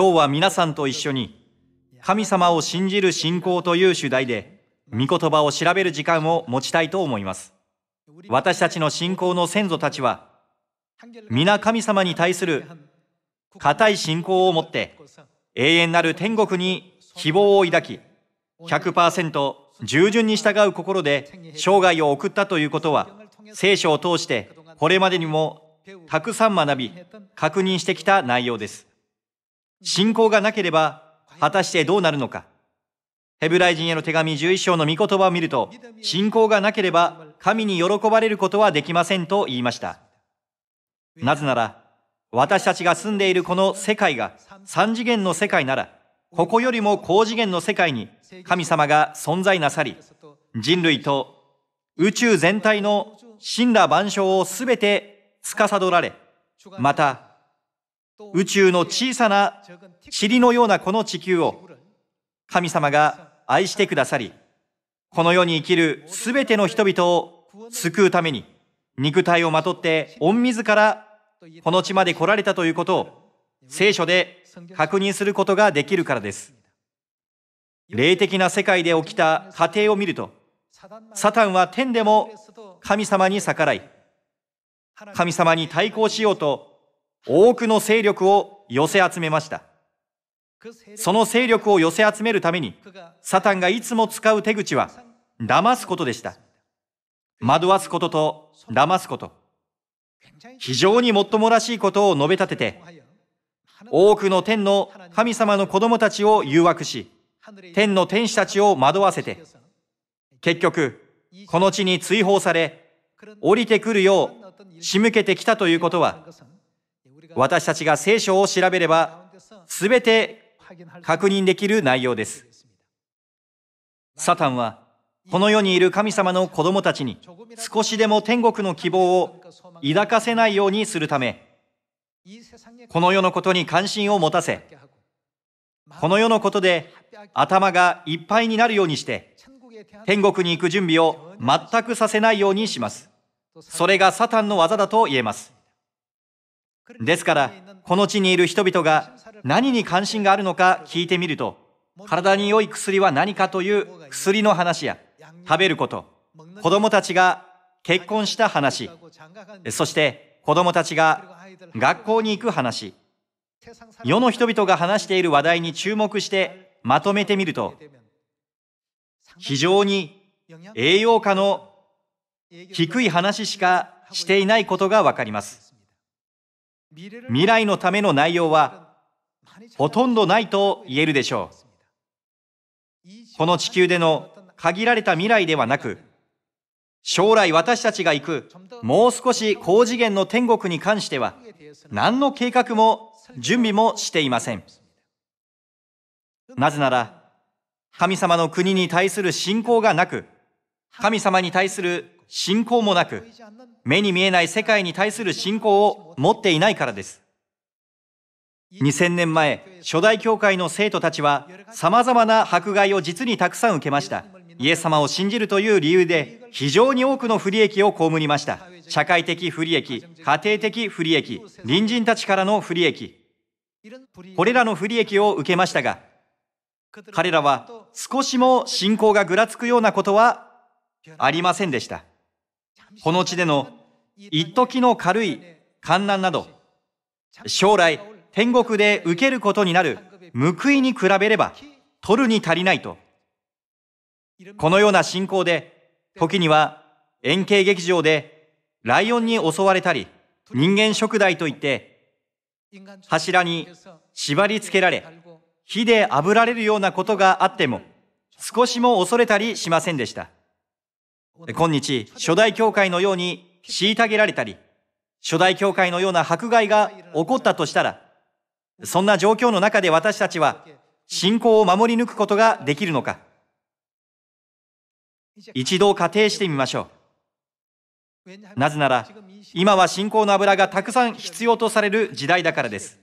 今日は皆さんと一緒に神様を信じる信仰という主題で御言葉を調べる時間を持ちたいと思います私たちの信仰の先祖たちは皆神様に対する固い信仰を持って永遠なる天国に希望を抱き100%従順に従う心で生涯を送ったということは聖書を通してこれまでにもたくさん学び確認してきた内容です信仰がなければ果たしてどうなるのか。ヘブライ人への手紙11章の御言葉を見ると、信仰がなければ神に喜ばれることはできませんと言いました。なぜなら、私たちが住んでいるこの世界が三次元の世界なら、ここよりも高次元の世界に神様が存在なさり、人類と宇宙全体の神羅万象をすべて司られ、また宇宙の小さな塵のようなこの地球を神様が愛してくださり、この世に生きるすべての人々を救うために、肉体をまとって御自らこの地まで来られたということを聖書で確認することができるからです。霊的な世界で起きた過程を見ると、サタンは天でも神様に逆らい、神様に対抗しようと多くの勢力を寄せ集めました。その勢力を寄せ集めるために、サタンがいつも使う手口は、騙すことでした。惑わすことと騙すこと。非常にもっともらしいことを述べ立てて、多くの天の神様の子供たちを誘惑し、天の天使たちを惑わせて、結局、この地に追放され、降りてくるよう仕向けてきたということは、私たちが聖書を調べれば、すべて確認できる内容です。サタンは、この世にいる神様の子供たちに少しでも天国の希望を抱かせないようにするため、この世のことに関心を持たせ、この世のことで頭がいっぱいになるようにして、天国に行く準備を全くさせないようにします。それがサタンの技だと言えます。ですから、この地にいる人々が何に関心があるのか聞いてみると、体に良い薬は何かという薬の話や、食べること、子供たちが結婚した話、そして子供たちが学校に行く話、世の人々が話している話題に注目してまとめてみると、非常に栄養価の低い話しかしていないことがわかります。未来のための内容はほとんどないと言えるでしょうこの地球での限られた未来ではなく将来私たちが行くもう少し高次元の天国に関しては何の計画も準備もしていませんなぜなら神様の国に対する信仰がなく神様に対する信仰もなく、目に見えない世界に対する信仰を持っていないからです。2000年前、初代教会の生徒たちは、様々な迫害を実にたくさん受けました。イエス様を信じるという理由で、非常に多くの不利益を被りました。社会的不利益、家庭的不利益、隣人たちからの不利益。これらの不利益を受けましたが、彼らは少しも信仰がぐらつくようなことはありませんでした。この地での一時の軽い観難など、将来天国で受けることになる報いに比べれば取るに足りないと。このような信仰で、時には円形劇場でライオンに襲われたり、人間食材といって、柱に縛り付けられ、火で炙られるようなことがあっても、少しも恐れたりしませんでした。今日、初代教会のように虐げられたり、初代教会のような迫害が起こったとしたら、そんな状況の中で私たちは信仰を守り抜くことができるのか。一度仮定してみましょう。なぜなら、今は信仰の油がたくさん必要とされる時代だからです。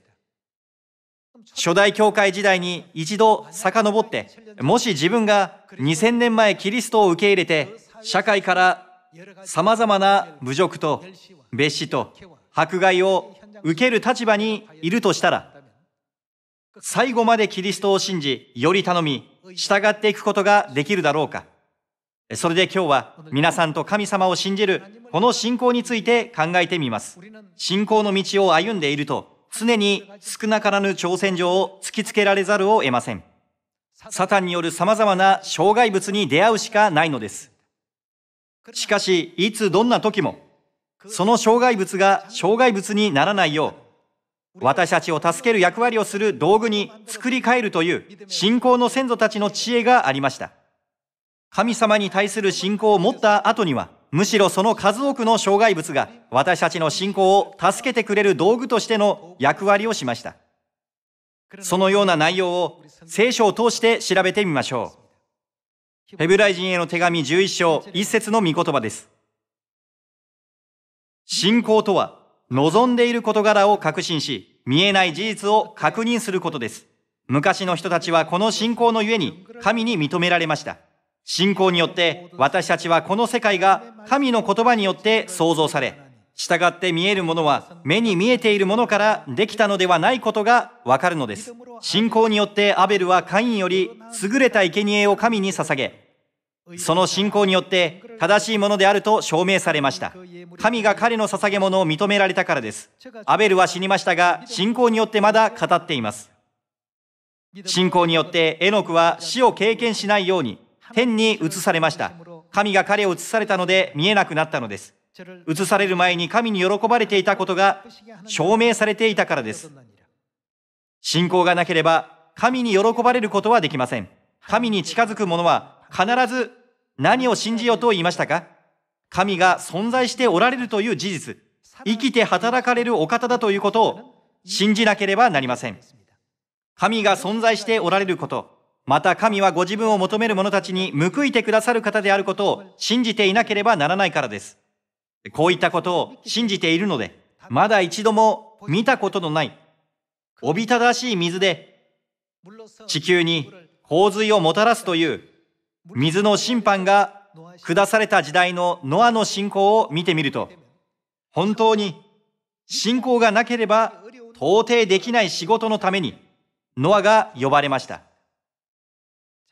初代教会時代に一度遡って、もし自分が2000年前キリストを受け入れて社会からさまざまな侮辱と蔑視と迫害を受ける立場にいるとしたら最後までキリストを信じより頼み従っていくことができるだろうかそれで今日は皆さんと神様を信じるこの信仰について考えてみます信仰の道を歩んでいると常に少なからぬ挑戦状を突きつけられざるを得ませんサタンによる様々な障害物に出会うしかないのですしかし、いつどんな時も、その障害物が障害物にならないよう、私たちを助ける役割をする道具に作り変えるという信仰の先祖たちの知恵がありました。神様に対する信仰を持った後には、むしろその数多くの障害物が私たちの信仰を助けてくれる道具としての役割をしました。そのような内容を聖書を通して調べてみましょう。ヘブライ人への手紙11章1節の御言葉です。信仰とは、望んでいる事柄を確信し、見えない事実を確認することです。昔の人たちはこの信仰のゆえに神に認められました。信仰によって私たちはこの世界が神の言葉によって創造され、従って見えるものは目に見えているものからできたのではないことがわかるのです。信仰によってアベルはカインより優れた生贄を神に捧げ、その信仰によって正しいものであると証明されました。神が彼の捧げ物を認められたからです。アベルは死にましたが、信仰によってまだ語っています。信仰によってエノクは死を経験しないように天に移されました。神が彼を移されたので見えなくなったのです。移される前に神に喜ばれていたことが証明されていたからです。信仰がなければ神に喜ばれることはできません。神に近づく者は必ず何を信じようと言いましたか神が存在しておられるという事実、生きて働かれるお方だということを信じなければなりません。神が存在しておられること、また神はご自分を求める者たちに報いてくださる方であることを信じていなければならないからです。こういったことを信じているので、まだ一度も見たことのない、おびただしい水で、地球に洪水をもたらすという、水の審判が下された時代のノアの信仰を見てみると、本当に信仰がなければ到底できない仕事のために、ノアが呼ばれました。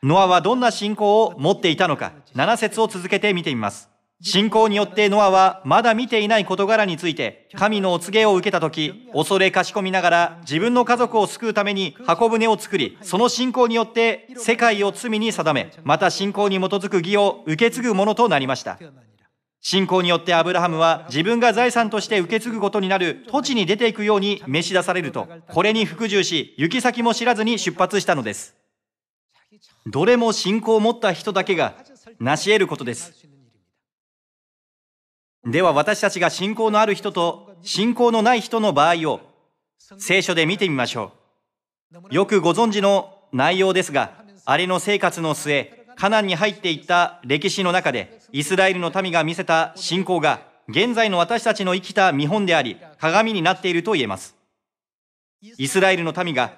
ノアはどんな信仰を持っていたのか、7節を続けて見てみます。信仰によってノアはまだ見ていない事柄について神のお告げを受けた時恐れかしこみながら自分の家族を救うために箱舟を作りその信仰によって世界を罪に定めまた信仰に基づく義を受け継ぐものとなりました信仰によってアブラハムは自分が財産として受け継ぐことになる土地に出ていくように召し出されると、これに服従し、行き先も知らずに出発したのです。どれも信仰を持った人だけが成し得ることです。では私たちが信仰のある人と信仰のない人の場合を聖書で見てみましょう。よくご存知の内容ですが、あれの生活の末、カナンに入っていった歴史の中で、イスラエルの民が見せた信仰が、現在の私たちの生きた見本であり、鏡になっていると言えます。イスラエルの民が、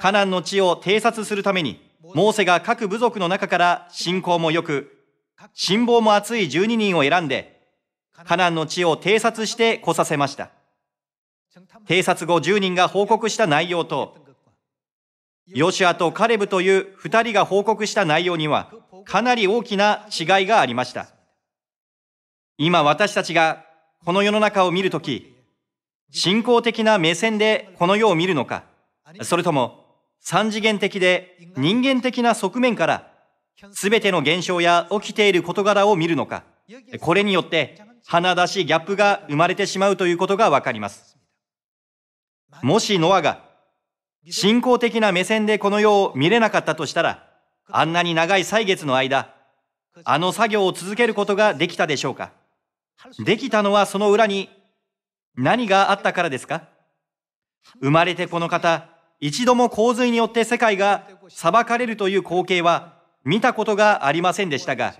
カナンの地を偵察するために、モーセが各部族の中から信仰も良く、信望も厚い12人を選んで、カナンの地を偵察して来させました。偵察後10人が報告した内容と、ヨシアとカレブという2人が報告した内容には、かなり大きな違いがありました。今私たちがこの世の中を見るとき、信仰的な目線でこの世を見るのか、それとも三次元的で人間的な側面から、すべての現象や起きている事柄を見るのか、これによって鼻出しギャップが生まれてしまうということがわかりますもしノアが信仰的な目線でこの世を見れなかったとしたらあんなに長い歳月の間あの作業を続けることができたでしょうかできたのはその裏に何があったからですか生まれてこの方一度も洪水によって世界が裁かれるという光景は見たことがありませんでしたが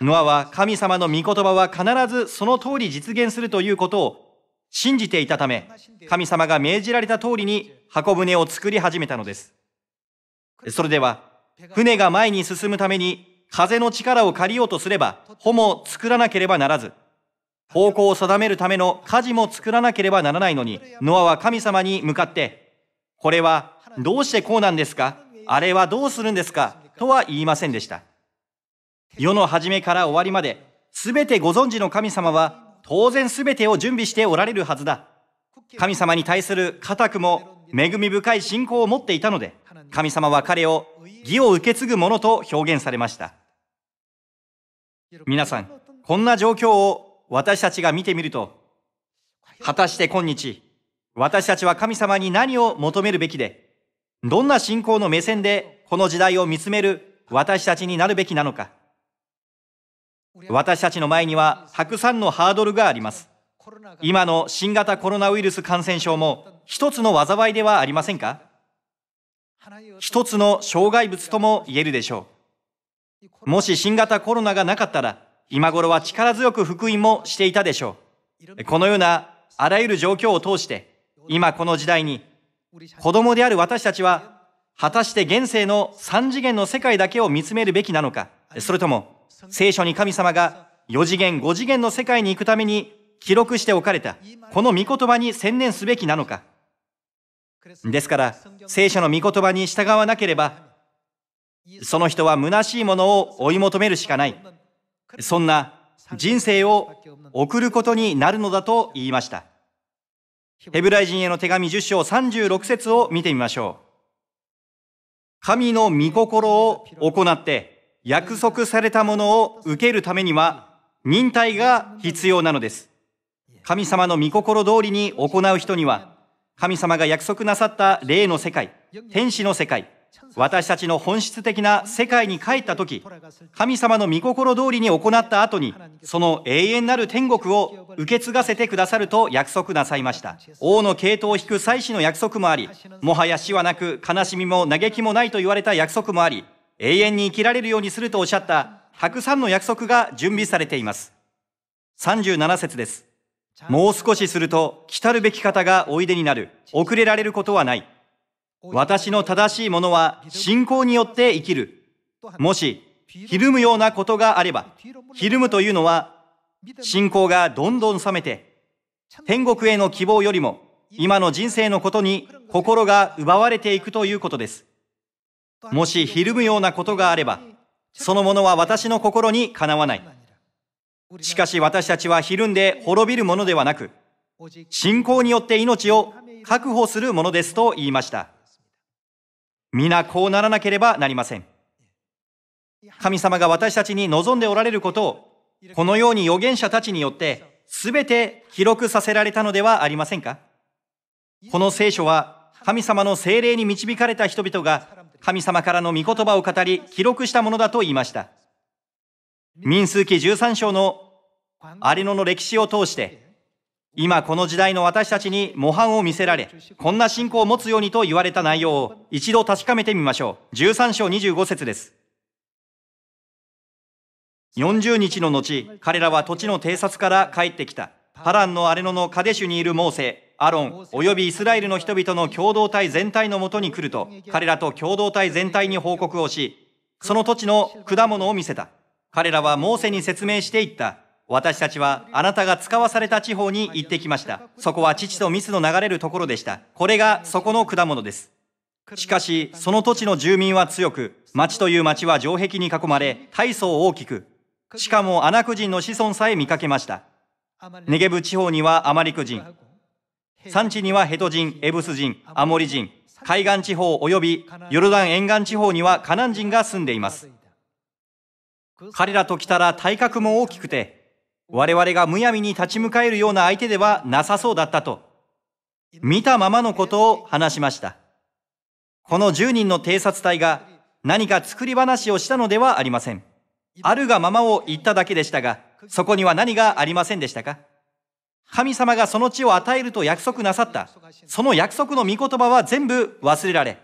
ノアは神様の御言葉は必ずその通り実現するということを信じていたため、神様が命じられた通りに箱舟を作り始めたのです。それでは、船が前に進むために風の力を借りようとすれば、帆も作らなければならず、方向を定めるための事も作らなければならないのに、ノアは神様に向かって、これはどうしてこうなんですかあれはどうするんですかとは言いませんでした。世の初めから終わりまで、すべてご存知の神様は、当然すべてを準備しておられるはずだ。神様に対する固くも恵み深い信仰を持っていたので、神様は彼を義を受け継ぐものと表現されました。皆さん、こんな状況を私たちが見てみると、果たして今日、私たちは神様に何を求めるべきで、どんな信仰の目線でこの時代を見つめる私たちになるべきなのか。私たちの前にはたくさんのハードルがあります。今の新型コロナウイルス感染症も一つの災いではありませんか一つの障害物とも言えるでしょう。もし新型コロナがなかったら、今頃は力強く福音もしていたでしょう。このようなあらゆる状況を通して、今この時代に、子供である私たちは、果たして現世の三次元の世界だけを見つめるべきなのか、それとも、聖書に神様が4次元5次元の世界に行くために記録しておかれた、この御言葉に専念すべきなのか。ですから、聖書の御言葉に従わなければ、その人は虚しいものを追い求めるしかない。そんな人生を送ることになるのだと言いました。ヘブライ人への手紙10章36節を見てみましょう。神の御心を行って、約束されたものを受けるためには忍耐が必要なのです。神様の御心通りに行う人には、神様が約束なさった霊の世界、天使の世界、私たちの本質的な世界に帰ったとき、神様の御心通りに行った後に、その永遠なる天国を受け継がせてくださると約束なさいました。王の系統を引く祭祀の約束もあり、もはや死はなく、悲しみも嘆きもないと言われた約束もあり、永遠に生きられるようにするとおっしゃったたくさんの約束が準備されています。37節です。もう少しすると、来たるべき方がおいでになる。遅れられることはない。私の正しいものは信仰によって生きる。もし、ひるむようなことがあれば、ひるむというのは、信仰がどんどん冷めて、天国への希望よりも、今の人生のことに心が奪われていくということです。もしひるむようなことがあれば、そのものは私の心にかなわない。しかし私たちはひるんで滅びるものではなく、信仰によって命を確保するものですと言いました。皆こうならなければなりません。神様が私たちに望んでおられることを、このように預言者たちによって全て記録させられたのではありませんかこの聖書は神様の精霊に導かれた人々が神様からの御言葉を語り、記録したものだと言いました。民数記13章のアリノの歴史を通して、今この時代の私たちに模範を見せられ、こんな信仰を持つようにと言われた内容を一度確かめてみましょう。13章25節です。40日の後、彼らは土地の偵察から帰ってきた。ハランの荒野のカデシュにいるモーセアロンおよびイスラエルの人々の共同体全体のもとに来ると彼らと共同体全体に報告をしその土地の果物を見せた彼らはモーセに説明していった私たちはあなたが使わされた地方に行ってきましたそこは父とミスの流れるところでしたこれがそこの果物ですしかしその土地の住民は強く町という町は城壁に囲まれ大層大きくしかもアナク人の子孫さえ見かけましたネゲブ地方にはアマリク人、産地にはヘト人、エブス人、アモリ人、海岸地方及びヨルダン沿岸地方にはカナン人が住んでいます。彼らと来たら体格も大きくて、我々がむやみに立ち向かえるような相手ではなさそうだったと、見たままのことを話しました。この10人の偵察隊が何か作り話をしたのではありません。あるがままを言っただけでしたが、そこには何がありませんでしたか神様がその地を与えると約束なさった、その約束の御言葉は全部忘れられ、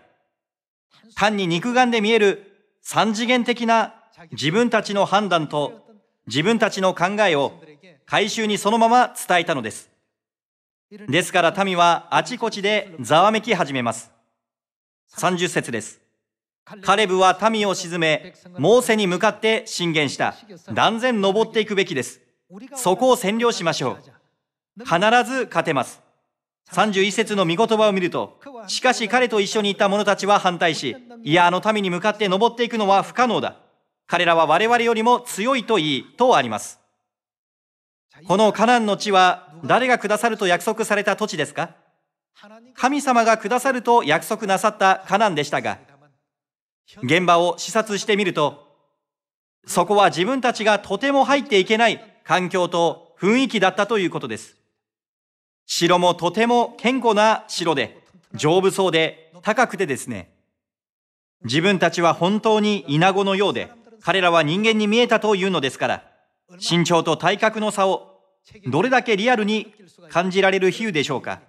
単に肉眼で見える三次元的な自分たちの判断と自分たちの考えを回収にそのまま伝えたのです。ですから民はあちこちでざわめき始めます。30節です。カレブは民を鎮め、モーセに向かって進言した。断然登っていくべきです。そこを占領しましょう。必ず勝てます。31節の御言葉を見ると、しかし彼と一緒にいた者たちは反対し、いや、あの民に向かって登っていくのは不可能だ。彼らは我々よりも強いといい、とあります。このカナンの地は誰が下さると約束された土地ですか神様が下さると約束なさったカナンでしたが、現場を視察してみると、そこは自分たちがとても入っていけない環境と雰囲気だったということです。城もとても健康な城で、丈夫そうで高くてですね、自分たちは本当にイナゴのようで、彼らは人間に見えたというのですから、身長と体格の差をどれだけリアルに感じられる比喩でしょうか。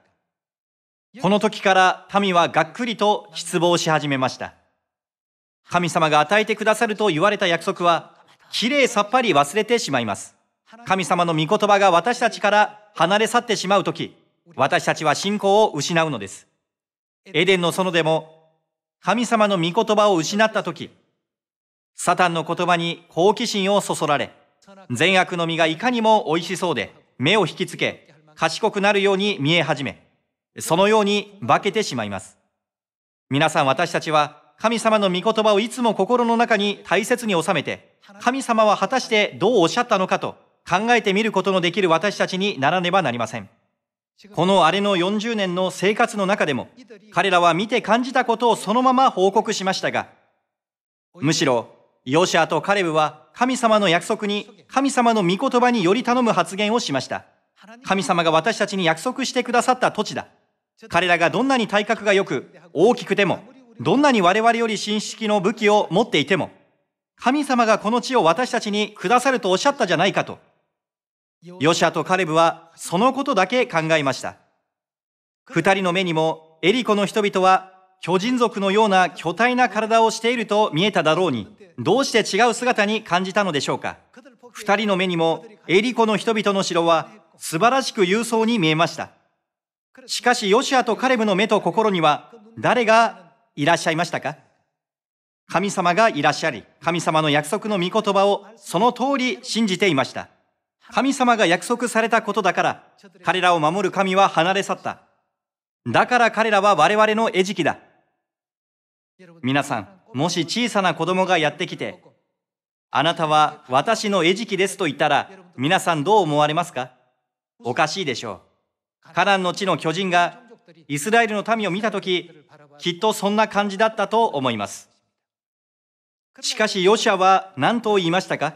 この時から民はがっくりと失望し始めました。神様が与えてくださると言われた約束は、きれいさっぱり忘れてしまいます。神様の御言葉が私たちから離れ去ってしまうとき、私たちは信仰を失うのです。エデンの園でも、神様の御言葉を失ったとき、サタンの言葉に好奇心をそそられ、善悪の実がいかにも美味しそうで、目を引きつけ、賢くなるように見え始め、そのように化けてしまいます。皆さん私たちは神様の御言葉をいつも心の中に大切に収めて、神様は果たしてどうおっしゃったのかと考えてみることのできる私たちにならねばなりません。このあれの40年の生活の中でも、彼らは見て感じたことをそのまま報告しましたが、むしろ、ヨシアとカレブは神様の約束に、神様の御言葉により頼む発言をしました。神様が私たちに約束してくださった土地だ。彼らがどんなに体格が良く、大きくても、どんなに我々より新式の武器を持っていても、神様がこの地を私たちにくださるとおっしゃったじゃないかと、ヨシャとカレブはそのことだけ考えました。二人の目にもエリコの人々は巨人族のような巨大な体をしていると見えただろうに、どうして違う姿に感じたのでしょうか。二人の目にもエリコの人々の城は素晴らしく勇壮に見えました。しかしヨシアとカレブの目と心には誰がいらっしゃいましたか神様がいらっしゃり、神様の約束の御言葉をその通り信じていました。神様が約束されたことだから、彼らを守る神は離れ去った。だから彼らは我々の餌食だ。皆さん、もし小さな子供がやってきて、あなたは私の餌食ですと言ったら、皆さんどう思われますかおかしいでしょう。カナンの地の巨人がイスラエルの民を見たとき、きっとそんな感じだったと思います。しかしヨシアは何と言いましたか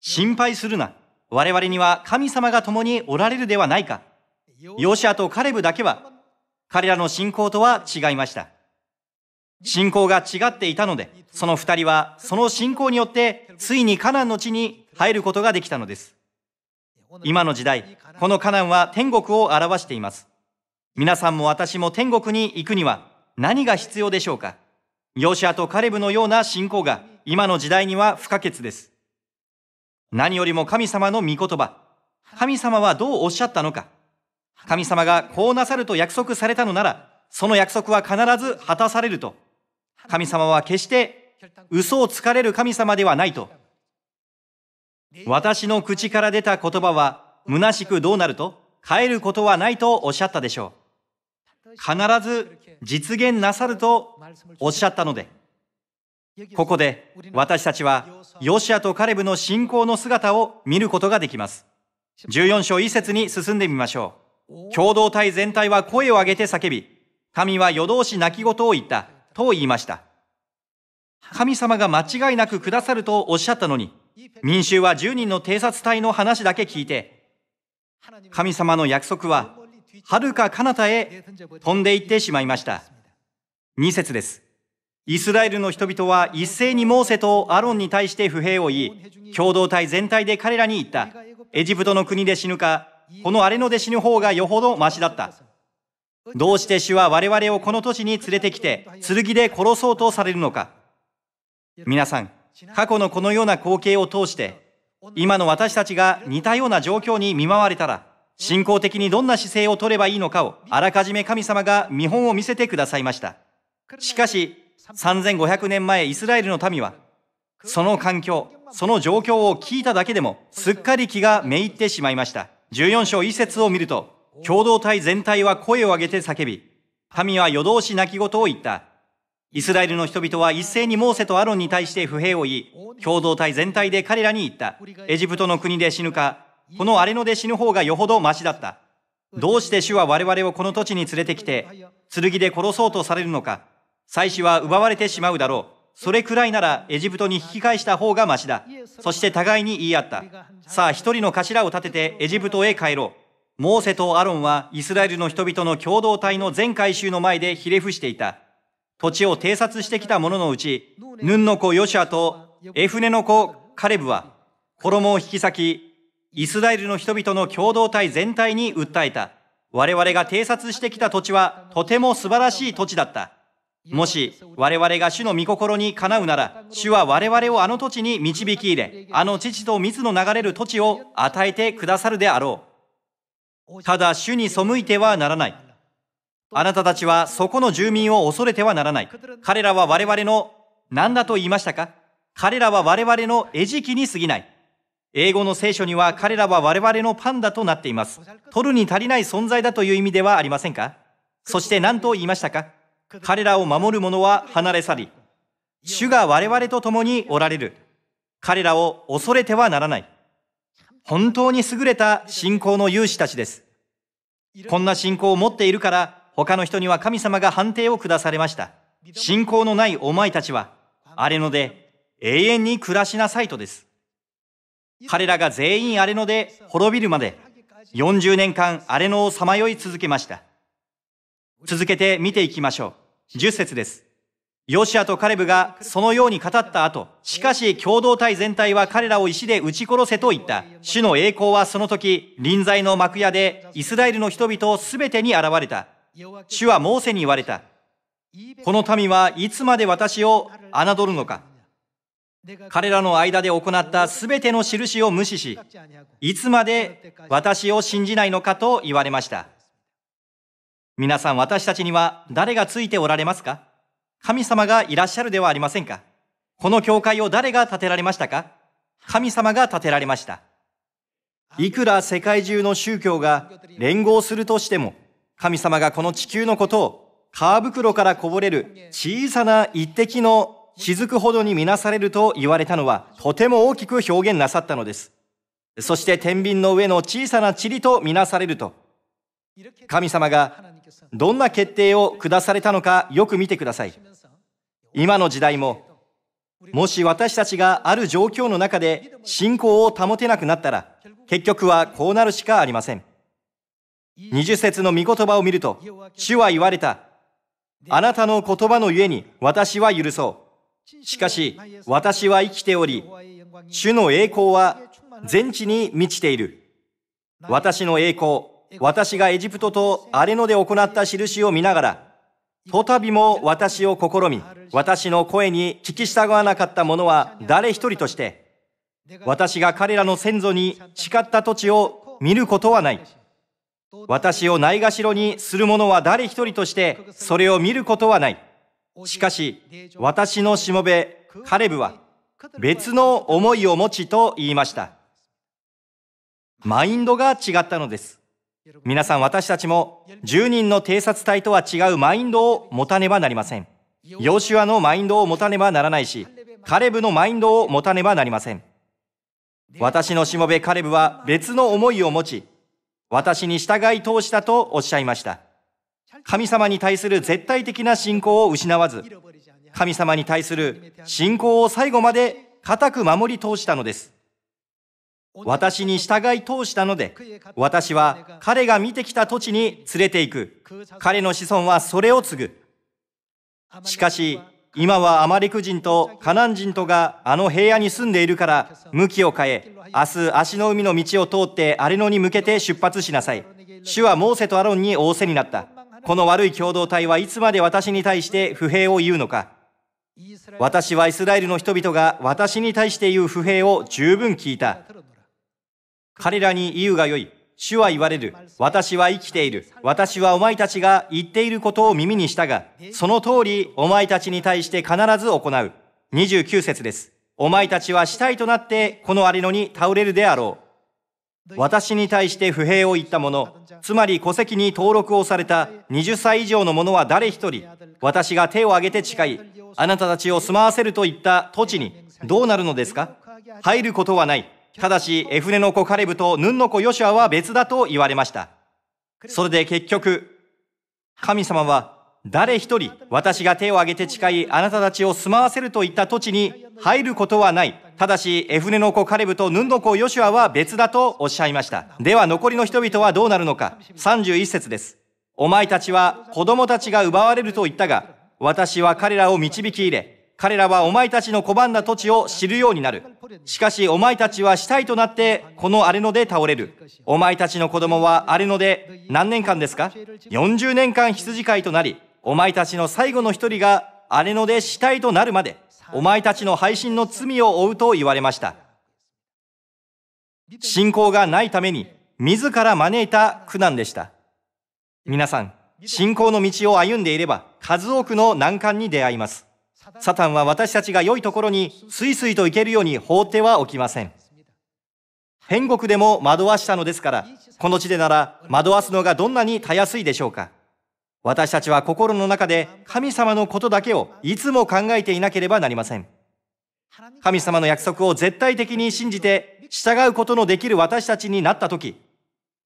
心配するな。我々には神様が共におられるではないか。ヨシアとカレブだけは彼らの信仰とは違いました。信仰が違っていたので、その二人はその信仰によってついにカナンの地に入ることができたのです。今の時代、このカナンは天国を表しています。皆さんも私も天国に行くには、何が必要でしょうかヨシアとカレブのような信仰が今の時代には不可欠です。何よりも神様の御言葉、神様はどうおっしゃったのか、神様がこうなさると約束されたのなら、その約束は必ず果たされると。神様は決して嘘をつかれる神様ではないと。私の口から出た言葉は虚しくどうなると変えることはないとおっしゃったでしょう。必ず実現なさるとおっしゃったので、ここで私たちはヨシアとカレブの信仰の姿を見ることができます。14章一節に進んでみましょう。共同体全体は声を上げて叫び、神は夜通し泣き言を言ったと言いました。神様が間違いなくくださるとおっしゃったのに、民衆は10人の偵察隊の話だけ聞いて、神様の約束ははるか彼方へ飛んでいってしまいました。2節です。イスラエルの人々は一斉にモーセとアロンに対して不平を言い、共同体全体で彼らに言った。エジプトの国で死ぬか、この荒れ野で死ぬ方がよほどましだった。どうして主は我々をこの都市に連れてきて、剣で殺そうとされるのか。皆さん、過去のこのような光景を通して、今の私たちが似たような状況に見舞われたら、信仰的にどんな姿勢をとればいいのかをあらかじめ神様が見本を見せてくださいました。しかし、3500年前イスラエルの民は、その環境、その状況を聞いただけでも、すっかり気がめいってしまいました。14章一節を見ると、共同体全体は声を上げて叫び、民は夜通し泣き言を言った。イスラエルの人々は一斉にモーセとアロンに対して不平を言い、共同体全体で彼らに言った。エジプトの国で死ぬか、この荒れ野で死ぬ方がよほどましだった。どうして主は我々をこの土地に連れてきて、剣で殺そうとされるのか。妻子は奪われてしまうだろう。それくらいならエジプトに引き返した方がましだ。そして互いに言い合った。さあ一人の頭を立ててエジプトへ帰ろう。モーセとアロンはイスラエルの人々の共同体の全回収の前でひれ伏していた。土地を偵察してきた者のうち、ヌンの子ヨシアとエフネの子カレブは、衣を引き裂き、イスラエルの人々の共同体全体に訴えた。我々が偵察してきた土地はとても素晴らしい土地だった。もし我々が主の御心にかなうなら、主は我々をあの土地に導き入れ、あの父と蜜の流れる土地を与えてくださるであろう。ただ主に背いてはならない。あなたたちはそこの住民を恐れてはならない。彼らは我々の、何だと言いましたか彼らは我々の餌食に過ぎない。英語の聖書には彼らは我々のパンダとなっています。取るに足りない存在だという意味ではありませんかそして何と言いましたか彼らを守る者は離れ去り、主が我々と共におられる。彼らを恐れてはならない。本当に優れた信仰の勇士たちです。こんな信仰を持っているから、他の人には神様が判定を下されました。信仰のないお前たちは、あれので永遠に暮らしなさいとです。彼らが全員荒れ野で滅びるまで40年間荒れ野をさまよい続けました。続けて見ていきましょう。10節です。ヨシアとカレブがそのように語った後、しかし共同体全体は彼らを石で撃ち殺せと言った。主の栄光はその時、臨在の幕屋でイスラエルの人々を全てに現れた。主はモーセに言われた。この民はいつまで私を侮るのか。彼らの間で行った全ての印を無視し、いつまで私を信じないのかと言われました。皆さん私たちには誰がついておられますか神様がいらっしゃるではありませんかこの教会を誰が建てられましたか神様が建てられました。いくら世界中の宗教が連合するとしても、神様がこの地球のことを川袋からこぼれる小さな一滴の雫ほどに見なされると言われたのはとても大きく表現なさったのです。そして天秤の上の小さな塵と見なされると。神様がどんな決定を下されたのかよく見てください。今の時代も、もし私たちがある状況の中で信仰を保てなくなったら、結局はこうなるしかありません。20節の御言葉を見ると、主は言われた。あなたの言葉のゆえに私は許そう。しかし、私は生きており、主の栄光は全地に満ちている。私の栄光、私がエジプトと荒れ野で行った印を見ながら、とたびも私を試み、私の声に聞き従わなかった者は誰一人として、私が彼らの先祖に誓った土地を見ることはない。私をないがしろにする者は誰一人として、それを見ることはない。しかし、私のしもべ、カレブは、別の思いを持ちと言いました。マインドが違ったのです。皆さん私たちも10人の偵察隊とは違うマインドを持たねばなりません。ヨシュアのマインドを持たねばならないし、カレブのマインドを持たねばなりません。私のしもべカレブは別の思いを持ち、私に従い通したとおっしゃいました。神様に対する絶対的な信仰を失わず、神様に対する信仰を最後まで固く守り通したのです。私に従い通したので、私は彼が見てきた土地に連れて行く。彼の子孫はそれを継ぐ。しかし、今はアマレク人とカナン人とがあの平野に住んでいるから向きを変え、明日足の海の道を通って荒れ野に向けて出発しなさい。主はモーセとアロンに仰せになった。この悪い共同体はいつまで私に対して不平を言うのか。私はイスラエルの人々が私に対して言う不平を十分聞いた。彼らに言うが良い。主は言われる。私は生きている。私はお前たちが言っていることを耳にしたが、その通りお前たちに対して必ず行う。29節です。お前たちは死体となってこの荒れ野に倒れるであろう。私に対して不平を言った者、つまり戸籍に登録をされた20歳以上の者は誰一人、私が手を挙げて誓い、あなたたちを住まわせるといった土地にどうなるのですか入ることはない。ただし、エフネの子カレブとヌンの子ヨシュアは別だと言われました。それで結局、神様は誰一人私が手を挙げて誓いあなたたちを住まわせるといった土地に入ることはない。ただし、エフネの子カレブとヌンの子ヨシュアは別だとおっしゃいました。では残りの人々はどうなるのか。31節です。お前たちは子供たちが奪われると言ったが、私は彼らを導き入れ、彼らはお前たちの拒んだ土地を知るようになる。しかしお前たちは死体となってこの荒れ野で倒れる。お前たちの子供は荒れ野で何年間ですか ?40 年間羊飼いとなり、お前たちの最後の一人が姉の弟子体となるまで、お前たちの配信の罪を負うと言われました。信仰がないために、自ら招いた苦難でした。皆さん、信仰の道を歩んでいれば、数多くの難関に出会います。サタンは私たちが良いところに、すいすいと行けるように放ってはおきません。天国でも惑わしたのですから、この地でなら惑わすのがどんなにたやすいでしょうか。私たちは心の中で神様のことだけをいつも考えていなければなりません。神様の約束を絶対的に信じて従うことのできる私たちになったとき、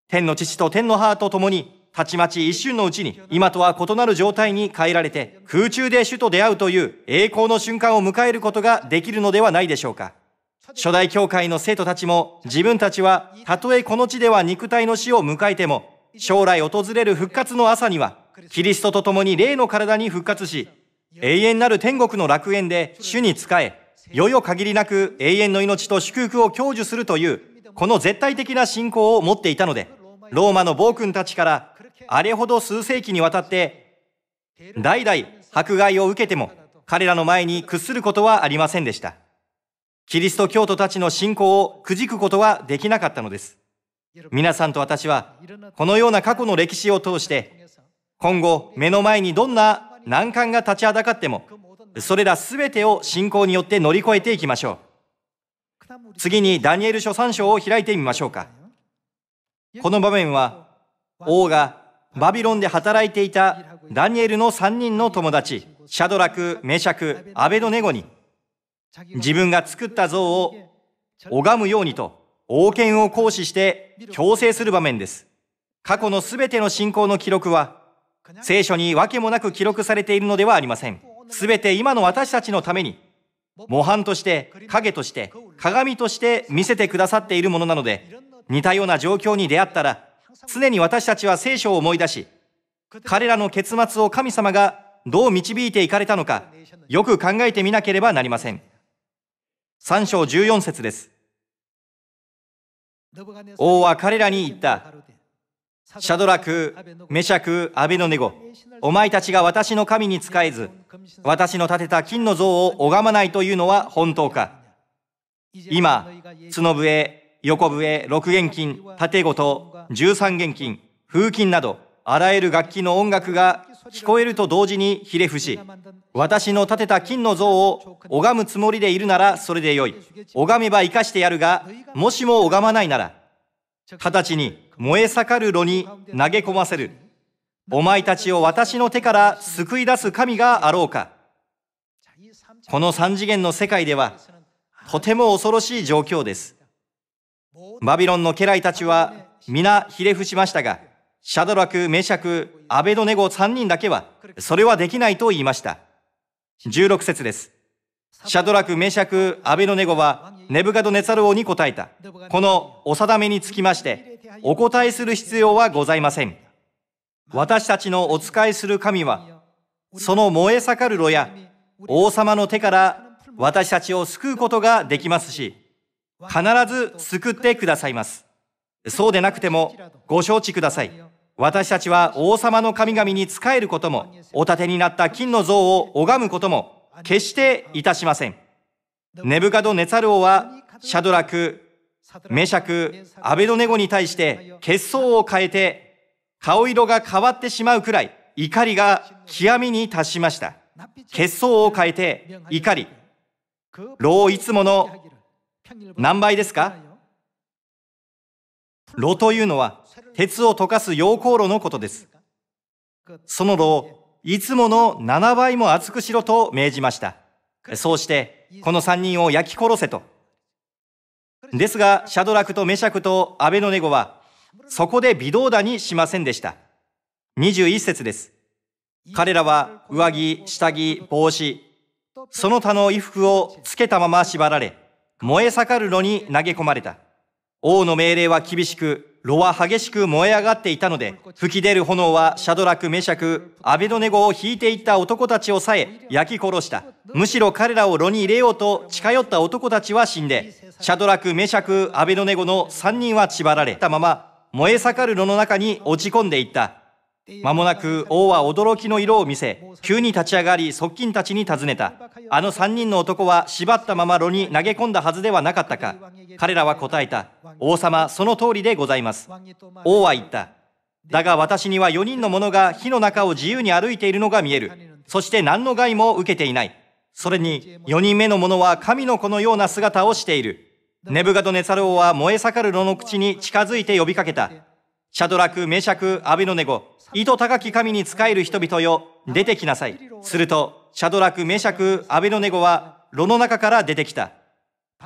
天の父と天の母と共に、たちまち一瞬のうちに今とは異なる状態に変えられて、空中で主と出会うという栄光の瞬間を迎えることができるのではないでしょうか。初代教会の生徒たちも自分たちはたとえこの地では肉体の死を迎えても将来訪れる復活の朝にはキリストと共に霊の体に復活し、永遠なる天国の楽園で主に仕え、よよ限りなく永遠の命と祝福を享受するという、この絶対的な信仰を持っていたので、ローマの暴君たちから、あれほど数世紀にわたって、代々迫害を受けても、彼らの前に屈することはありませんでした。キリスト教徒たちの信仰をくじくことはできなかったのです。皆さんと私は、このような過去の歴史を通して、今後目の前にどんな難関が立ちはだかってもそれらすべてを信仰によって乗り越えていきましょう次にダニエル書3章を開いてみましょうかこの場面は王がバビロンで働いていたダニエルの3人の友達シャドラクメシャクアベドネゴに自分が作った像を拝むようにと王権を行使して強制する場面です過去のすべての信仰の記録は聖書に訳もなく記録されているのではありません。すべて今の私たちのために、模範として、影として、鏡として見せてくださっているものなので、似たような状況に出会ったら、常に私たちは聖書を思い出し、彼らの結末を神様がどう導いていかれたのか、よく考えてみなければなりません。3章14節です。王は彼らに言った。シャドラク、メシャク、アベノネゴ、お前たちが私の神に仕えず、私の建てた金の像を拝まないというのは本当か。今、角笛、横笛、六弦金、縦ごと、十三弦金、風金など、あらゆる楽器の音楽が聞こえると同時にひれ伏し、私の建てた金の像を拝むつもりでいるならそれでよい。拝めば生かしてやるが、もしも拝まないなら、直ちに燃え盛る炉に投げ込ませる。お前たちを私の手から救い出す神があろうか。この三次元の世界では、とても恐ろしい状況です。バビロンの家来たちは皆ひれ伏しましたが、シャドラク、メシャク、アベドネゴ3人だけは、それはできないと言いました。16節です。シャドラク、メシャク、アベノネゴはネブカドネツァル王に答えた。このお定めにつきまして、お答えする必要はございません。私たちのお仕えする神は、その燃え盛る炉や王様の手から私たちを救うことができますし、必ず救ってくださいます。そうでなくてもご承知ください。私たちは王様の神々に仕えることも、お盾になった金の像を拝むことも、決していたしません。ネブカドネザル王はシャドラク、メシャク、アベドネゴに対して血相を変えて顔色が変わってしまうくらい怒りが極みに達しました。血相を変えて怒り。老いつもの何倍ですか炉というのは鉄を溶かす溶鉱炉のことです。その炉をいつもの7倍も厚くしろと命じました。そうしてこの3人を焼き殺せと。ですが、シャドラクとメシャクとアベノネゴは、そこで微動だにしませんでした。21節です。彼らは上着、下着、帽子、その他の衣服をつけたまま縛られ、燃え盛るのに投げ込まれた。王の命令は厳しく、炉は激しく燃え上がっていたので、吹き出る炎はシャドラク、メシャク、アベドネゴを引いていった男たちをさえ焼き殺した。むしろ彼らを炉に入れようと近寄った男たちは死んで、シャドラク、メシャク、アベドネゴの3人は縛られたまま、燃え盛る炉の中に落ち込んでいった。間もなく王は驚きの色を見せ、急に立ち上がり側近たちに尋ねた。あの3人の男は縛ったまま炉に投げ込んだはずではなかったか。彼らは答えた。王様、その通りでございます。王は言った。だが私には4人の者が火の中を自由に歩いているのが見える。そして何の害も受けていない。それに、4人目の者は神の子のような姿をしている。ネブガドネサロ王は燃え盛る炉の口に近づいて呼びかけた。シャドラク、メシャク、アベノネゴ、糸高き神に仕える人々よ、出てきなさい。すると、シャドラク、メシャク、アベノネゴは炉の中から出てきた。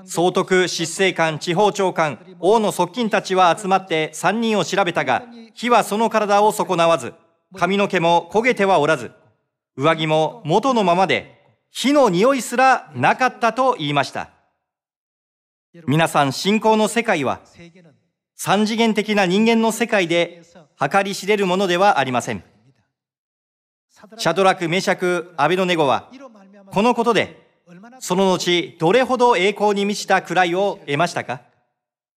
総督、執政官、地方長官、王の側近たちは集まって3人を調べたが、火はその体を損なわず、髪の毛も焦げてはおらず、上着も元のままで、火の匂いすらなかったと言いました。皆さん、信仰の世界は、三次元的な人間の世界で計り知れるものではありません。シャドラク、メシャク、アベノネゴは、このことで、その後、どれほど栄光に満ちた位を得ましたか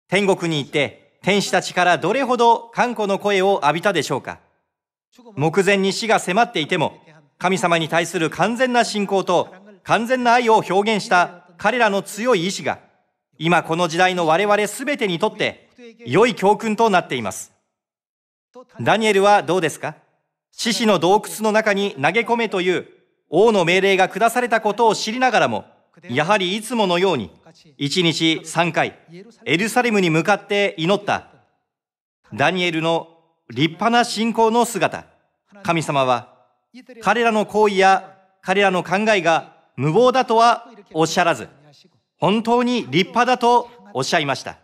天国に行って、天使たちからどれほど看固の声を浴びたでしょうか目前に死が迫っていても、神様に対する完全な信仰と完全な愛を表現した彼らの強い意志が、今この時代の我々すべてにとって、良い教訓となっています。ダニエルはどうですか獅子の洞窟の中に投げ込めという王の命令が下されたことを知りながらも、やはりいつものように、1日3回、エルサレムに向かって祈った、ダニエルの立派な信仰の姿、神様は、彼らの行為や彼らの考えが無謀だとはおっしゃらず、本当に立派だとおっしゃいました。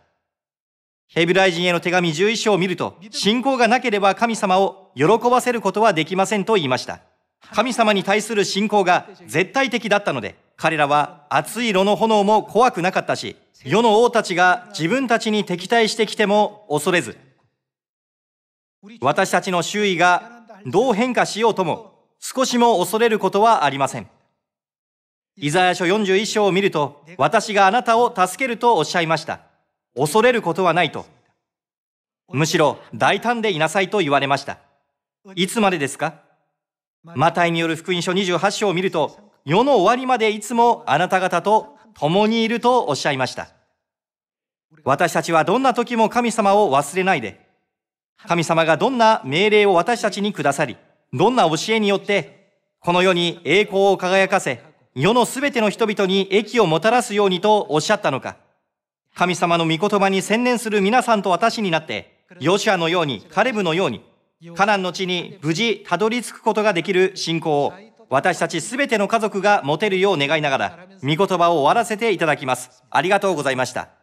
ヘブライ人への手紙11章を見ると、信仰がなければ神様を喜ばせることはできませんと言いました。神様に対する信仰が絶対的だったので、彼らは熱い炉の炎も怖くなかったし、世の王たちが自分たちに敵対してきても恐れず、私たちの周囲がどう変化しようとも少しも恐れることはありません。イザヤ書41章を見ると、私があなたを助けるとおっしゃいました。恐れることはないと。むしろ大胆でいなさいと言われました。いつまでですかマタイによる福音書28章を見ると、世の終わりまでいつもあなた方と共にいるとおっしゃいました。私たちはどんな時も神様を忘れないで、神様がどんな命令を私たちにくださり、どんな教えによって、この世に栄光を輝かせ、世のすべての人々に益をもたらすようにとおっしゃったのか。神様の御言葉に専念する皆さんと私になって、ヨシアのように、カレブのように、カナンの地に無事たどり着くことができる信仰を私たちすべての家族が持てるよう願いながら、御言葉を終わらせていただきます。ありがとうございました。